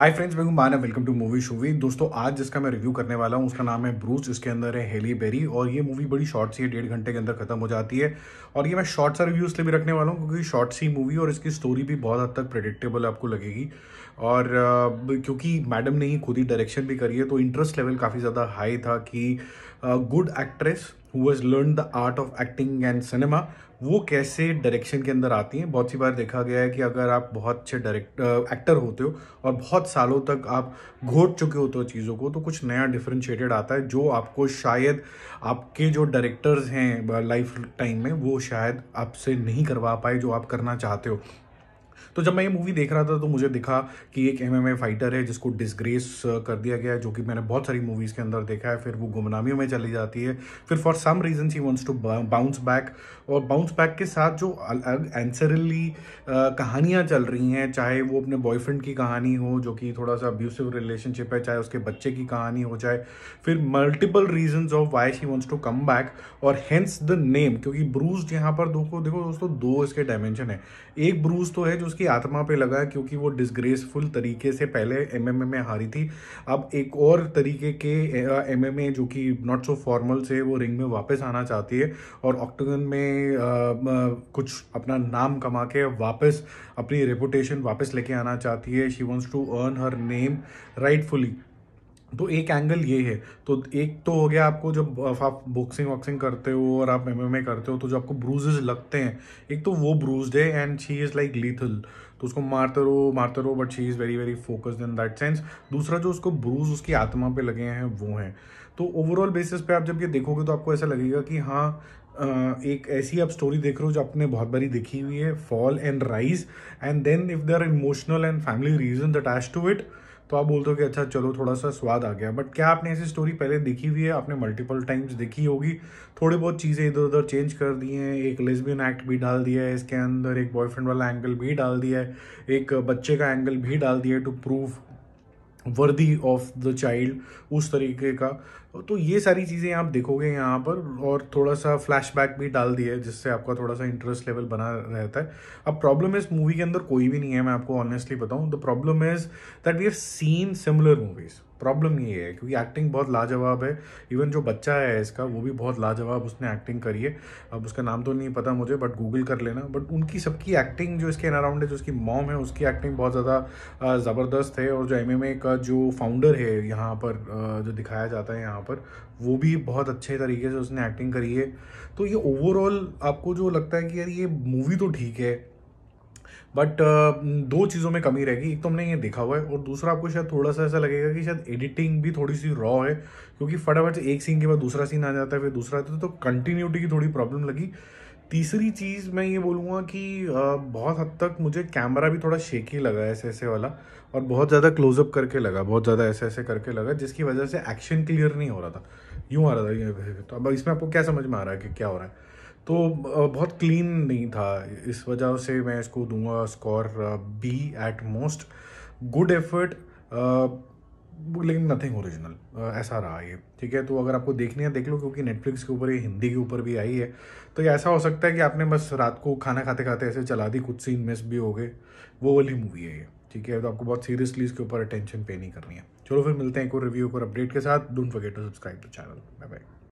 हाय friends मैं हूं Manav welcome to movie shoovy दोस्तों आज जिसका मैं रिव्यू करने वाला हूं उसका नाम है ब्रूस इसके अंदर है हेली बेरी और ये मूवी बड़ी शॉर्ट सी है डेढ़ घंटे के अंदर खत्म हो जाती है और ये मैं शॉर्ट सा रिव्यू इसलिए भी रखने वाला हूं क्योंकि शॉर्ट सी मूवी और इसकी स्टोरी भी बहुत हद तक प्रडिक्टेबल आपको लगेगी और क्योंकि मैडम ने ही खुद ही डायरेक्शन भी करी है तो इंटरेस्ट लेवल काफ़ी ज़्यादा हाई था कि good actress who has learn the art of acting and cinema वो कैसे डायरेक्शन के अंदर आती हैं बहुत सी बार देखा गया है कि अगर आप बहुत अच्छे डायरेक्ट एक्टर होते हो और बहुत सालों तक आप घोट चुके होते हो चीज़ों को तो कुछ नया डिफ्रेंशिएटेड आता है जो आपको शायद आपके जो डायरेक्टर्स हैं लाइफ टाइम में वो शायद आपसे नहीं करवा पाए जो आप करना चाहते हो तो जब मैं ये मूवी देख रहा था तो मुझे दिखा कि एक एमएमए फाइटर है जिसको डिसग्रेस uh, कर दिया गया है जो कि मैंने बहुत सारी मूवीज़ के अंदर देखा है फिर वो गुमनामियों में चली जाती है फिर for some reason he wants to bounce back और बाउंस बैक के साथ जो अलग एंसरली uh, कहानियाँ चल रही हैं चाहे वो अपने बॉयफ्रेंड की कहानी हो जो कि थोड़ा सा अब्यूसिव रिलेशनशिप है चाहे उसके बच्चे की कहानी हो जाए फिर multiple reason of why she wants to come back और हेंस द नेम क्योंकि ब्रूज यहाँ पर देखो देखो दोस्तों दो इसके डायमेंशन है एक ब्रूज तो है जो उसकी आत्मा पे लगा है क्योंकि वो डिसग्रेसफुल तरीके से पहले एमएमए में हारी थी अब एक और तरीके के एमएमए जो कि नॉट सो फॉर्मल से वो रिंग में वापस आना चाहती है और ऑक्टोगन में आ, आ, कुछ अपना नाम कमा के वापस अपनी रेपुटेशन वापस लेके आना चाहती है she wants to earn her name rightfully तो एक एंगल ये है तो एक तो हो गया आपको जब आप बॉक्सिंग वॉक्सिंग करते हो और आप एमएमए करते हो तो जो आपको ब्रूजेज लगते हैं एक तो वो ब्रूज्ड है and she is like lethal तो उसको मारते रहो मारते रहो but she is very very focused in that sense दूसरा जो उसको ब्रूज उसकी आत्मा पे लगे हैं वो हैं तो ओवरऑल बेसिस पे आप जब ये देखोगे तो आपको ऐसा लगेगा कि हाँ एक ऐसी आप स्टोरी देख रहे हो जो आपने बहुत बारी देखी हुई है fall and rise and then if there emotional and family reason attach to it तो आप बोलते हो कि अच्छा चलो थोड़ा सा स्वाद आ गया बट क्या आपने ऐसी स्टोरी पहले देखी हुई है आपने मल्टीपल टाइम्स देखी होगी थोड़ी बहुत चीज़ें इधर उधर चेंज कर दी हैं एक लेस्बियन एक्ट भी डाल दिया है इसके अंदर एक बॉयफ्रेंड वाला एंगल भी डाल दिया है एक बच्चे का एंगल भी डाल दिया है to prove worthy of the child उस तरीके का तो ये सारी चीज़ें आप देखोगे यहाँ पर और थोड़ा सा फ्लैशबैक भी डाल दिया है जिससे आपका थोड़ा सा इंटरेस्ट लेवल बना रहता है अब प्रॉब्लम इस मूवी के अंदर कोई भी नहीं है मैं आपको ऑनेस्टली बताऊँ the problem is that we have seen similar movies problem ये है क्योंकि एक्टिंग बहुत लाजवाब है इवन जो बच्चा है इसका वो भी बहुत लाजवाब उसने एक्टिंग करी है अब उसका नाम तो नहीं पता मुझे बट गूगल कर लेना बट उनकी सबकी एक्टिंग जो इसके अराउंड है जो उसकी मॉम है उसकी एक्टिंग बहुत ज़्यादा ज़बरदस्त है और जो एम का जो फाउंडर है यहाँ पर जो दिखाया जाता है यहाँ पर वो भी बहुत अच्छे तरीके से उसने एक्टिंग करी है तो ये ओवरऑल आपको जो लगता है कि यार ये मूवी तो ठीक है बट दो चीज़ों में कमी रहेगी एक तो हमने ये देखा हुआ है और दूसरा आपको शायद थोड़ा सा ऐसा लगेगा कि शायद एडिटिंग भी थोड़ी सी रॉ है क्योंकि फटाफट से एक सीन के बाद दूसरा सीन आ जाता है फिर दूसरा आता है तो कंटिन्यूटी की थोड़ी प्रॉब्लम लगी तीसरी चीज़ मैं ये बोलूँगा कि बहुत हद तक मुझे कैमरा भी थोड़ा शेकी लगा ऐसे ऐसे वाला और बहुत ज़्यादा क्लोजअप करके लगा बहुत ज़्यादा ऐसे ऐसे करके लगा जिसकी वजह से एक्शन क्लियर नहीं हो रहा था यूँ आ रहा था ये तो अब इसमें आपको क्या समझ में आ रहा है कि क्या हो रहा है तो बहुत क्लीन नहीं था इस वजह से मैं इसको दूंगा score B at most good effort लेकिन नथिंग ओरिजिनल ऐसा रहा ये ठीक है तो अगर आपको देखनी है देख लो क्योंकि नेटफ्लिक्स के ऊपर ये हिंदी के ऊपर भी आई है तो ये ऐसा हो सकता है कि आपने बस रात को खाना खाते खाते ऐसे चला दी कुछ सीन मिस भी हो गए वो वाली मूवी है ये ठीक है तो आपको बहुत सीरियसली इसके ऊपर अटेंशन पे नहीं करनी है चलो फिर मिलते हैं एक और रिव्यू और अपडेट के साथ don't forget to subscribe to channel bye bye